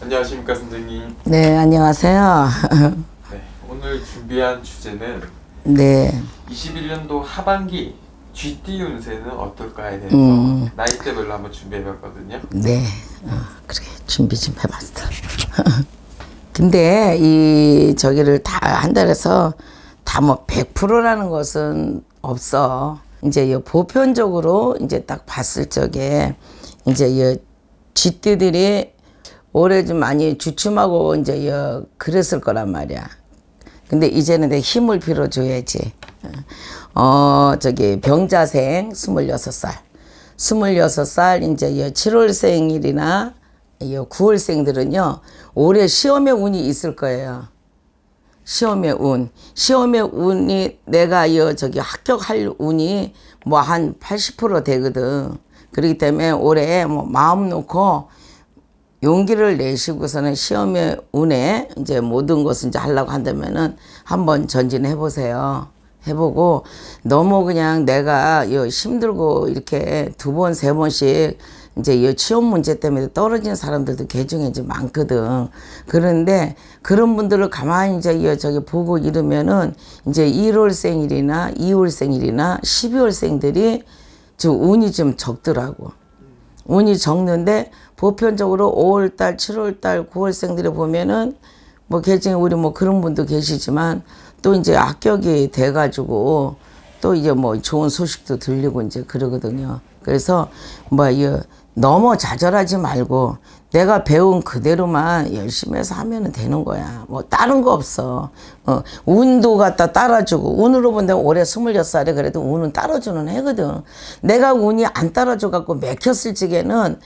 안녕하십니까 선생님. 네, 안녕하세요. 네, 오늘 준비한 주제는 네. 21년도 하반기 쥐띠 운세는 어떨까에 대해서 음. 나이대별로 한번 준비해봤거든요. 네, 어, 그래 준비 좀 해봤어. 근데 이 저기를 다한 달에서 다 뭐 100%라는 것은 없어. 이제 이 보편적으로 이제 딱 봤을 적에 이제 이 쥐띠들이 올해 좀 많이 주춤하고 이제 여, 그랬을 거란 말이야. 근데 이제는 내 힘을 빌어줘야지. 어, 저기 병자생 26살. 26살 이제 여 7월생일이나 여 9월생들은요. 올해 시험에 운이 있을 거예요. 시험의 운. 시험의 운이 내가 여 저기 합격할 운이 뭐 한 80% 되거든. 그렇기 때문에 올해 뭐 마음 놓고 용기를 내시고서는 시험의 운에 이제 모든 것을 이제 하려고 한다면은 한번 전진해 보세요. 해보고 너무 그냥 내가 요 힘들고 이렇게 두 번 세 번씩 이제 이 취업 문제 때문에 떨어진 사람들도 개중에 이제 많거든. 그런데 그런 분들을 가만히 이제 요 저기 보고 이러면은 이제 1월생일이나 2월생일이나 12월생들이 좀 운이 좀 적더라고. 운이 적는데 보편적으로 5월달, 7월달, 9월생들이 보면은 뭐계중에 우리 뭐 그런 분도 계시지만 또 이제 악격이 돼가지고 또 이제 뭐 좋은 소식도 들리고 이제 그러거든요. 그래서 뭐이 너무 좌절하지 말고 내가 배운 그대로만 열심히 해서 하면 되는 거야. 뭐 다른 거 없어. 어, 운도 갖다 따라주고 운으로 본다면 올해 26살에 그래도 운은 따라주는 해거든. 내가 운이 안 따라줘 갖고 맥혔을 적에는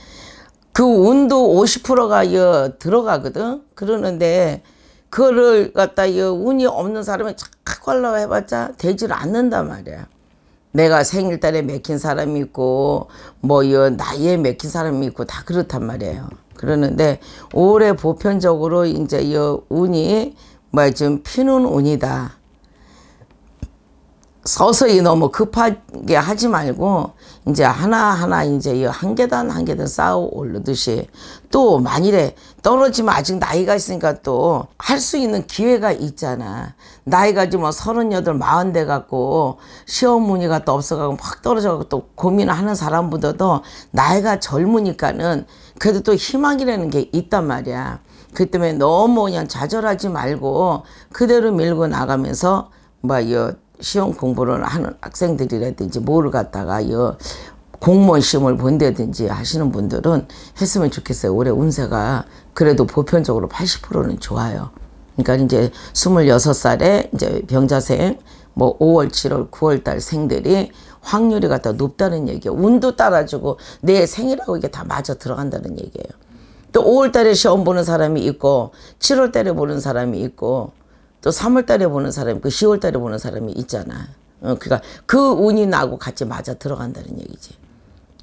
그 운도 50%가 여 들어가거든. 그러는데 그거를 갖다 여 운이 없는 사람은 자꾸 하려고 해봤자 되질 않는단 말이야. 내가 생일달에 맥힌 사람이 있고 뭐여 나이에 맥힌 사람이 있고 다 그렇단 말이에요. 그러는데 올해 보편적으로 이제 이 운이 뭐 지금 피는 운이다. 서서히 너무 급하게 하지 말고 이제 하나하나 이제 한 계단 한 계단 쌓아 올르듯이 또 만일에 떨어지면 아직 나이가 있으니까 또 할 수 있는 기회가 있잖아. 나이가 지뭐 서른여덟, 마흔 돼 갖고 시험 문의가 또 없어가고 확 떨어져가고 또 고민하는 사람보다도 나이가 젊으니까는 그래도 또 희망이라는 게 있단 말이야. 그 때문에 너무 그냥 좌절하지 말고 그대로 밀고 나가면서 뭐이 시험 공부를 하는 학생들이라든지 뭐를 갖다가 여 공무원 시험을 본다든지 하시는 분들은 했으면 좋겠어요. 올해 운세가 그래도 보편적으로 80%는 좋아요. 그러니까 이제 26살에 이제 병자생 뭐 5월, 7월, 9월 달 생들이 확률이 갖다 높다는 얘기예요. 운도 따라주고 내 생이라고 이게 다 맞아 들어간다는 얘기예요. 또 5월 달에 시험 보는 사람이 있고 7월 달에 보는 사람이 있고 또 3월달에 보는 사람이 그 10월달에 보는 사람이 있잖아. 어, 그러니까 그 운이 나고 같이 맞아 들어간다는 얘기지.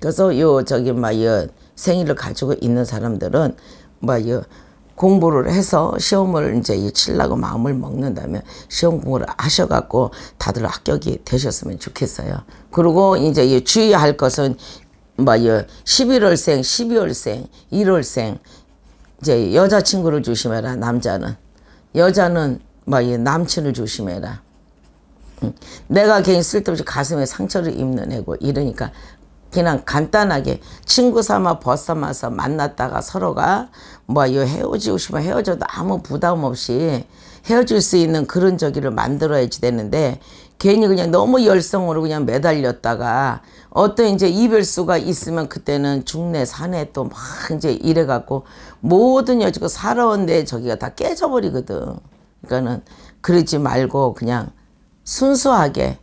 그래서 요 저기 막요 생일을 가지고 있는 사람들은 막요 공부를 해서 시험을 이제 칠라고 마음을 먹는다면 시험 공부를 하셔갖고 다들 합격이 되셨으면 좋겠어요. 그리고 이제 주의할 것은 뭐요 11월생, 12월생, 1월생 이제 여자친구를 조심해라 남자는 여자는 막이 남친을 조심해라. 응. 내가 괜히 쓸데없이 가슴에 상처를 입는 애고 이러니까 그냥 간단하게 친구 삼아 벗 삼아서 만났다가 서로가 뭐 이 헤어지고 싶으면 헤어져도 아무 부담 없이 헤어질 수 있는 그런 저기를 만들어야지 되는데 괜히 그냥 너무 열성으로 그냥 매달렸다가 어떤 이제 이별수가 있으면 그때는 중내 산에 또 막 이제 이래갖고 모든 여지고 살아온 내 저기가 다 깨져버리거든. 그러니까는 그러지 말고 그냥 순수하게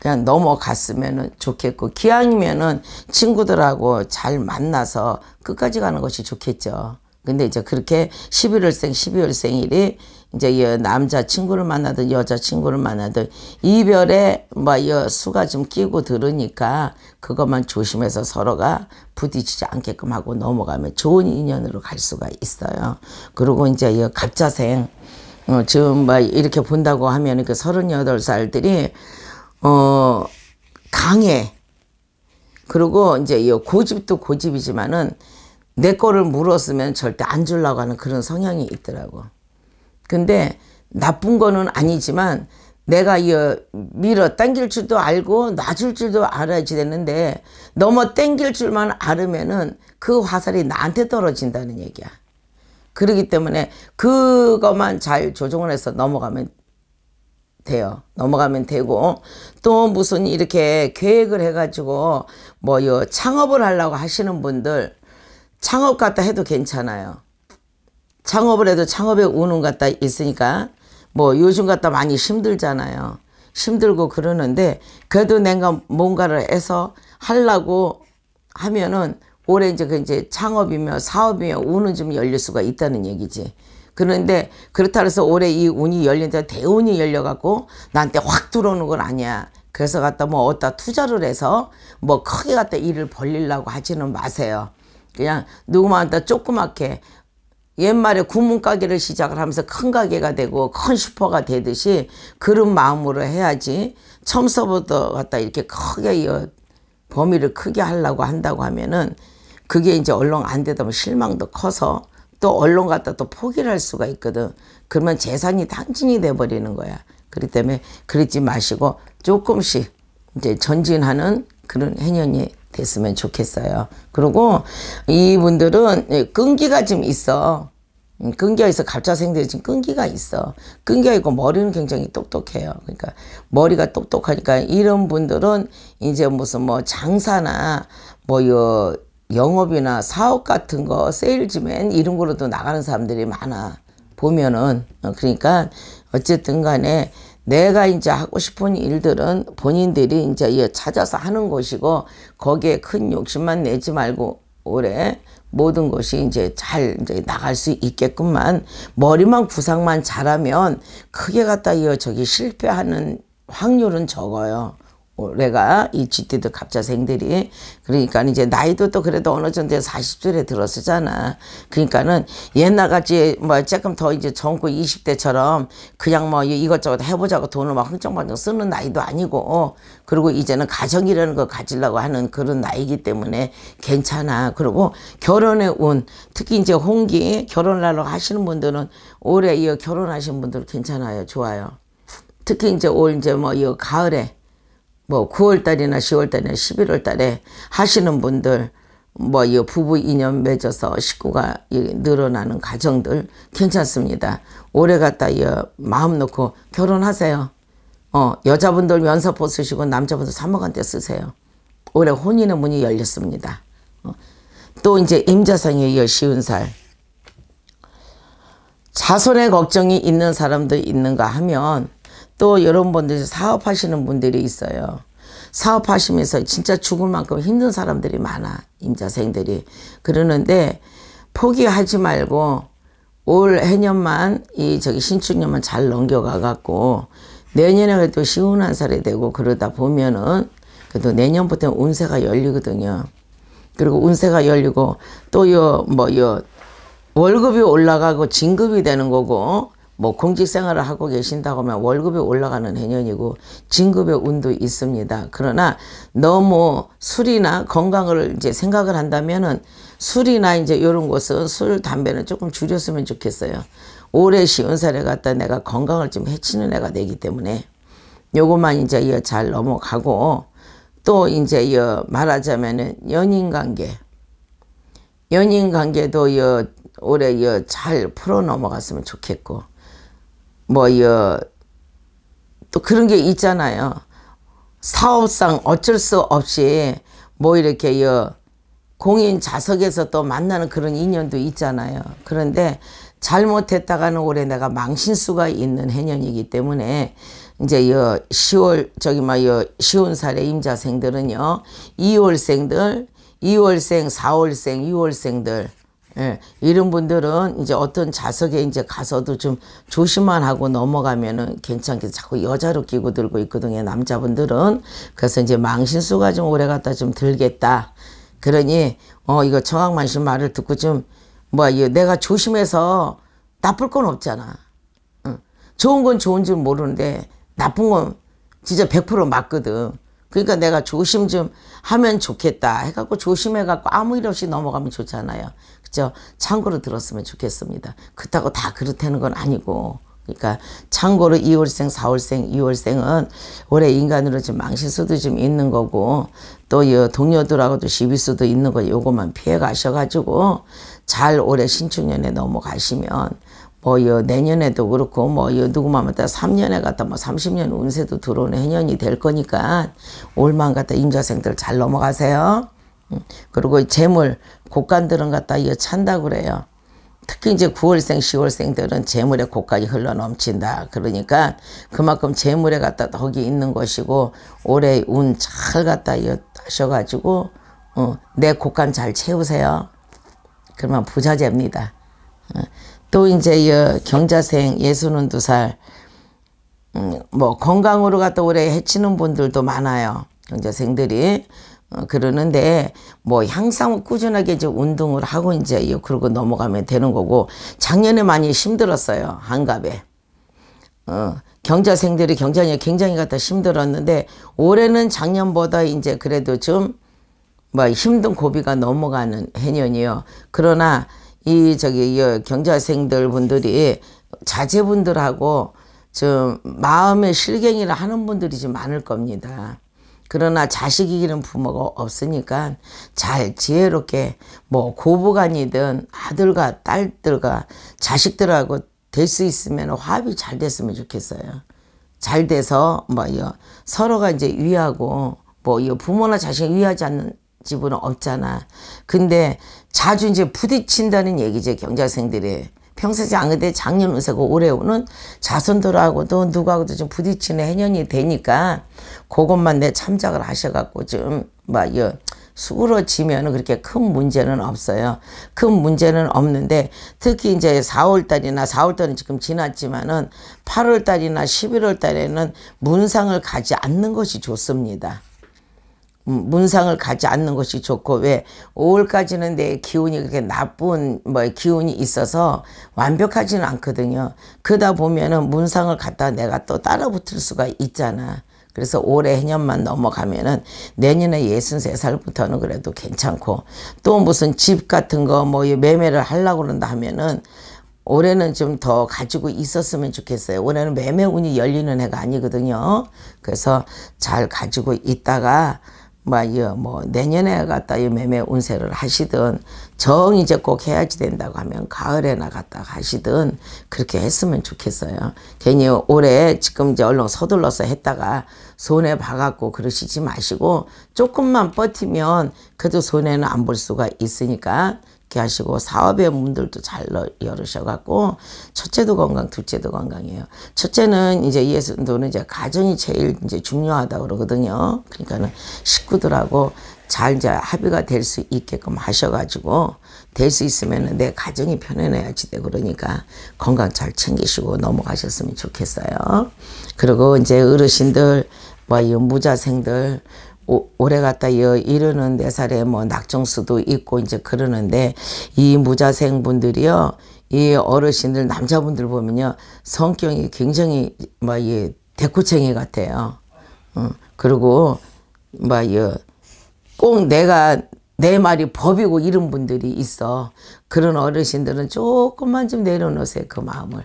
그냥 넘어갔으면 좋겠고 기왕이면은 친구들하고 잘 만나서 끝까지 가는 것이 좋겠죠. 근데 이제 그렇게 11월생, 12월생일이 이제 이 남자 친구를 만나든 여자 친구를 만나든 이별에 뭐 수가 좀 끼고 들으니까 그것만 조심해서 서로가 부딪히지 않게끔 하고 넘어가면 좋은 인연으로 갈 수가 있어요. 그리고 이제 이 갑자생 어, 지금 막 이렇게 본다고 하면 그 38살들이 어 강해. 그리고 이제 이 고집도 고집이지만은 내 거를 물었으면 절대 안 주려고 하는 그런 성향이 있더라고. 근데 나쁜 거는 아니지만 내가 이 어, 밀어 당길 줄도 알고 놔줄 줄도 알아야지 되는데 넘어 당길 줄만 알으면은 그 화살이 나한테 떨어진다는 얘기야. 그러기 때문에 그것만 잘 조정을 해서 넘어가면 돼요. 넘어가면 되고 또 무슨 이렇게 계획을 해가지고 뭐 요 창업을 하려고 하시는 분들 창업 갖다 해도 괜찮아요. 창업을 해도 창업에 우는 갖다 있으니까 뭐 요즘 갖다 많이 힘들잖아요. 힘들고 그러는데 그래도 내가 뭔가를 해서 하려고 하면은 올해 이제 그 이제 창업이며 사업이며 운은 좀 열릴 수가 있다는 얘기지. 그런데 그렇다 해서 올해 이 운이 열린다 대운이 열려갖고 나한테 확 들어오는 건 아니야. 그래서 갖다 뭐 어디다 투자를 해서 뭐 크게 갖다 일을 벌리려고 하지는 마세요. 그냥 누구만한테 조그맣게 옛말에 구문 가게를 시작을 하면서 큰 가게가 되고 큰 슈퍼가 되듯이 그런 마음으로 해야지 처음서부터 갖다 이렇게 크게 범위를 크게 하려고 한다고 하면은 그게 이제 언론 안 되다 보면 실망도 커서 또 언론 갖다 또 포기를 할 수가 있거든. 그러면 재산이 당진이 돼버리는 거야. 그렇기 때문에 그러지 마시고 조금씩 이제 전진하는 그런 행연이 됐으면 좋겠어요. 그리고 이분들은 예, 끈기가 좀 있어. 음, 끈기가 있어. 갑자기생겨진 끈기가 있어. 끈기가 있고 머리는 굉장히 똑똑해요. 그러니까 머리가 똑똑하니까 이런 분들은 이제 무슨 뭐 장사나 뭐요 영업이나 사업 같은 거 세일즈맨 이런 거로도 나가는 사람들이 많아 보면은 어, 그러니까 어쨌든 간에 내가 이제 하고 싶은 일들은 본인들이 이제 찾아서 하는 것이고 거기에 큰 욕심만 내지 말고 올해 모든 것이 이제 잘 이제 나갈 수 있게끔만 머리만 구상만 잘하면 크게 갖다 이어 저기 실패하는 확률은 적어요. 내가이 g t 도 갑자생들이 그러니까 이제 나이도 또 그래도 어느 정도 40줄에 들었었잖아. 그러니까는 옛날같이 뭐 조금 더 이제 젊고 20대처럼 그냥 뭐 이것저것 해보자고 돈을 막 흥청망청 쓰는 나이도 아니고 그리고 이제는 가정이라는 거 가지려고 하는 그런 나이기 때문에 괜찮아. 그리고 결혼에 온 특히 이제 홍기 결혼하러 하시는 분들은 올해 이어 결혼하신 분들 괜찮아요. 좋아요. 특히 이제 올 이제 뭐 이 가을에 뭐 9월달이나 10월달이나 11월달에 하시는 분들 뭐 이 부부 인연 맺어서 식구가 늘어나는 가정들 괜찮습니다. 오래 갔다 이 마음 놓고 결혼하세요. 어 여자분들 면사포 쓰시고 남자분들 사모한테 쓰세요. 올해 혼인의 문이 열렸습니다. 어, 또 이제 임자상에 이어 쉬운 살. 자손의 걱정이 있는 사람도 있는가 하면 또 여러분들 사업하시는 분들이 있어요. 사업하시면서 진짜 죽을 만큼 힘든 사람들이 많아. 임자생들이. 그러는데 포기하지 말고 올 해년만 이 저기 신축년만 잘 넘겨가 갖고 내년에 그래도 시운한 살이 되고 그러다 보면은 그래도 내년부터 운세가 열리거든요. 그리고 운세가 열리고 또 요 뭐요 뭐요 월급이 올라가고 진급이 되는 거고 뭐 공직 생활을 하고 계신다고 하면 월급이 올라가는 해년이고 진급의 운도 있습니다. 그러나 너무 술이나 건강을 이제 생각을 한다면은 술이나 이제 이런 것은 술, 담배는 조금 줄였으면 좋겠어요. 올해 시운 살에 갔다 내가 건강을 좀 해치는 애가 되기 때문에 요것만 이제 잘 넘어가고 또 이제 말하자면은 연인 관계 연인 관계도 올해 잘 풀어 넘어갔으면 좋겠고 뭐여 어, 또 그런 게 있잖아요. 사업상 어쩔 수 없이 뭐 이렇게 여 어, 공인 자석에서 또 만나는 그런 인연도 있잖아요. 그런데 잘못했다가는 올해 내가 망신수가 있는 해년이기 때문에 이제 여 10월 어, 저기 막여 쉬운 살의 임자생들은요. 2월생들, 2월생, 4월생, 6월생들 예, 이런 분들은 이제 어떤 좌석에 이제 가서도 좀 조심만 하고 넘어가면은 괜찮게 자꾸 여자로 끼고 들고 있거든요. 남자분들은. 그래서 이제 망신수가 좀 오래 갔다 좀 들겠다. 그러니, 어, 이거 정확만신 말을 듣고 좀, 뭐야, 내가 조심해서 나쁠 건 없잖아. 응. 좋은 건 좋은 줄 모르는데 나쁜 건 진짜 100% 맞거든. 그러니까 내가 조심 좀 하면 좋겠다 해갖고 조심해갖고 아무 일 없이 넘어가면 좋잖아요. 그죠? 참고로 들었으면 좋겠습니다. 그렇다고 다 그렇다는 건 아니고. 그러니까 참고로 2월생, 4월생, 2월생은 올해 인간으로 지금 망실수도 좀 있는 거고 또 동료들하고도 시비수도 있는 거 요것만 피해 가셔가지고 잘 올해 신축년에 넘어가시면 뭐여 내년에도 그렇고 뭐여 누구만 갖다 3년에 갔다뭐 30년 운세도 들어오는 해년이 될 거니까 올만 갔다 임자생들 잘 넘어가세요. 음, 그리고 재물 곡간들은 갖다 이어 찬다 그래요. 특히 이제 9월생, 10월생들은 재물의 곡까지 흘러 넘친다. 그러니까 그만큼 재물에 갖다 덕이 있는 것이고 올해 운잘 갖다 이어 하셔가지고 어, 내 곡간 잘 채우세요. 그러면 부자재입니다. 어. 또 이제 경자생 62살 음, 뭐 건강으로 갔다 오래 해치는 분들도 많아요. 경자생들이 어, 그러는데 뭐 항상 꾸준하게 이제 운동을 하고 이제 그러고 넘어가면 되는 거고 작년에 많이 힘들었어요 한갑에 어, 경자생들이 경자년 굉장히 갖다 힘들었는데 올해는 작년보다 이제 그래도 좀 뭐 힘든 고비가 넘어가는 해년이요 그러나 이 저기 경자생들 분들이 자제분들하고 좀 마음의 실갱이를 하는 분들이 좀 많을 겁니다. 그러나 자식이기는 부모가 없으니까 잘 지혜롭게 뭐 고부간이든 아들과 딸들과 자식들하고 될 수 있으면 화합이 잘 됐으면 좋겠어요. 잘 돼서 뭐 서로가 이제 위하고 뭐 부모나 자식 위하지 않는 집은 없잖아. 근데 자주 이제 부딪힌다는 얘기죠. 경제학생들이. 평소에 안 그래도 작년 운세고 올해 오는 자손들하고도 누구하고도 좀 부딪히는 해년이 되니까 그것만 내 참작을 하셔갖고 좀막 뭐 수그러지면 그렇게 큰 문제는 없어요. 큰 문제는 없는데 특히 이제 4월달이나 4월달은 지금 지났지만은 8월달이나 11월달에는 문상을 가지 않는 것이 좋습니다. 음, 문상을 가지 않는 것이 좋고 왜 5월까지는 내 기운이 그렇게 나쁜 뭐 기운이 있어서 완벽하지는 않거든요. 그러다 보면은 문상을 갖다 내가 또 따라 붙을 수가 있잖아. 그래서 올해 해년만 넘어가면은 내년에 63살부터는 그래도 괜찮고 또 무슨 집 같은 거 뭐 매매를 하려고 그런다 하면은 올해는 좀 더 가지고 있었으면 좋겠어요. 올해는 매매운이 열리는 해가 아니거든요. 그래서 잘 가지고 있다가 막뭐 뭐, 내년에 갔다 이 매매 운세를 하시든 정 이제 꼭 해야지 된다고 하면 가을에 나갔다 하시든 그렇게 했으면 좋겠어요. 괜히 올해 지금 이제 얼른 서둘러서 했다가 손해 봐갖고 그러시지 마시고 조금만 버티면 그래도 손해는 안 볼 수가 있으니까 이렇게 하시고 사업의 문들도 잘 열으셔갖고 첫째도 건강, 둘째도 건강이에요. 첫째는 이제 예수도는 이제 가정이 제일 이제 중요하다 그러거든요. 그러니까는 식구들하고 잘 이제 합의가 될 수 있게끔 하셔가지고 될 수 있으면 은내 가정이 편안해야지 돼 그러니까 건강 잘 챙기시고 넘어가셨으면 좋겠어요. 그리고 이제 어르신들 뭐 이 무자생들 오, 래 갔다 이어 이르는 네 살에 뭐 낙정수도 있고 이제 그러는데 이 무자생 분들이요 이 어르신들 남자분들 보면요 성격이 굉장히 막이 뭐 대꾸챙이 같아요. 응. 그리고 막이꼭 뭐 내가 내 말이 법이고 이런 분들이 있어. 그런 어르신들은 조금만 좀 내려놓으세요 그 마음을.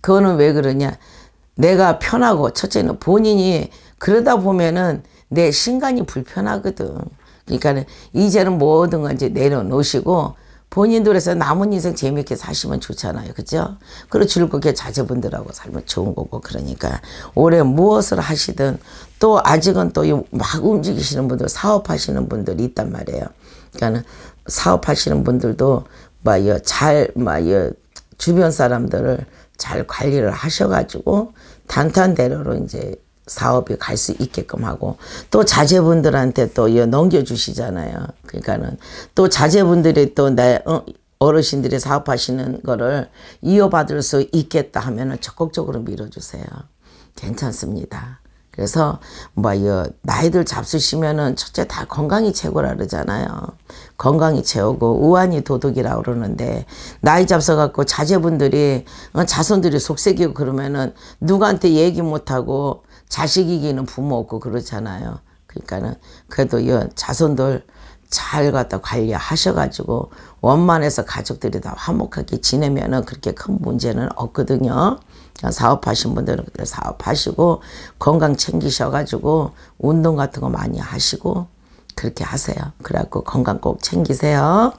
그거는 왜 그러냐? 내가 편하고 첫째는 본인이 그러다 보면은 내 신간이 불편하거든. 그러니까 는 이제는 모든 건 이제 내려놓으시고 본인들에서 남은 인생 재미있게 사시면 좋잖아요. 그죠? 그리고 즐겁게 자제분들하고 살면 좋은 거고 그러니까 올해 무엇을 하시든 또 아직은 또막 움직이시는 분들 사업하시는 분들이 있단 말이에요. 그러니까 는 사업하시는 분들도 막잘막 주변 사람들을 잘 관리를 하셔가지고 단탄대로로 이제 사업이 갈 수 있게끔 하고 또 자제분들한테 또 넘겨주시잖아요. 그러니까는 또 자제분들이 또내 어, 어르신들이 사업하시는 거를 이어받을 수 있겠다 하면은 적극적으로 밀어주세요. 괜찮습니다. 그래서 뭐 이 나이들 잡수시면은 첫째 다 건강이 최고라 그러잖아요. 건강이 최고고 우환이 도덕이라 그러는데 나이 잡숴 갖고 자제분들이 어, 자손들이 속색이고 그러면은 누구한테 얘기 못 하고 자식이기는 부모 없고 그렇잖아요. 그러니까는 그래도 이 자손들 잘 갖다 관리하셔가지고 원만해서 가족들이 다 화목하게 지내면은 그렇게 큰 문제는 없거든요. 사업하신 분들은 그때 사업하시고 건강 챙기셔가지고 운동 같은 거 많이 하시고 그렇게 하세요. 그래갖고 건강 꼭 챙기세요.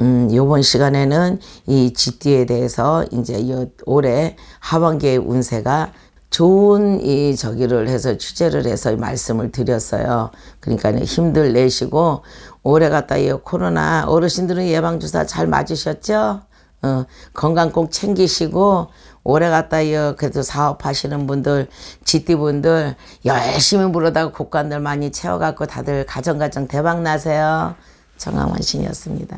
음, 요번 시간에는 이 GT에 대해서 이제 올해 하반기의 운세가 좋은 이 저기를 해서 취재를 해서 말씀을 드렸어요. 그러니까 힘들 내시고 오래 갔다 이 코로나 어르신들은 예방 주사 잘 맞으셨죠? 어, 건강 꼭 챙기시고 오래 갔다 이 그래도 사업하시는 분들 지띠분들 열심히 물어다가 곳간들 많이 채워갖고 다들 가정가정 대박 나세요. 정강환신이었습니다.